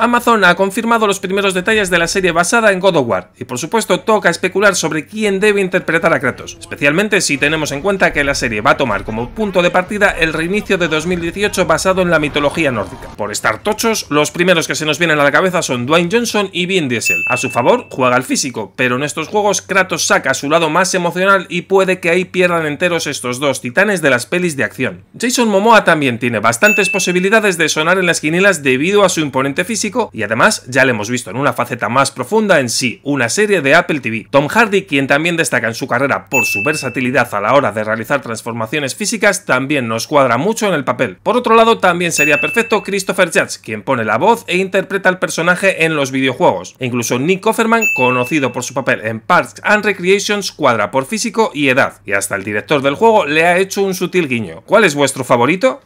Amazon ha confirmado los primeros detalles de la serie basada en God of War, y por supuesto toca especular sobre quién debe interpretar a Kratos, especialmente si tenemos en cuenta que la serie va a tomar como punto de partida el reinicio de 2018 basado en la mitología nórdica. Por estar tochos, los primeros que se nos vienen a la cabeza son Dwayne Johnson y Vin Diesel. A su favor, juega al físico, pero en estos juegos Kratos saca su lado más emocional y puede que ahí pierdan enteros estos dos titanes de las pelis de acción. Jason Momoa también tiene bastantes posibilidades de sonar en las quinilas debido a su imponente físico y además ya le hemos visto en una faceta más profunda en sí, una serie de Apple TV. Tom Hardy, quien también destaca en su carrera por su versatilidad a la hora de realizar transformaciones físicas, también nos cuadra mucho en el papel. Por otro lado, también sería perfecto Christopher Judge, quien pone la voz e interpreta al personaje en los videojuegos. E incluso Nick Offerman, conocido por su papel en Parks and Recreations, cuadra por físico y edad. Y hasta el director del juego le ha hecho un sutil guiño. ¿Cuál es vuestro favorito?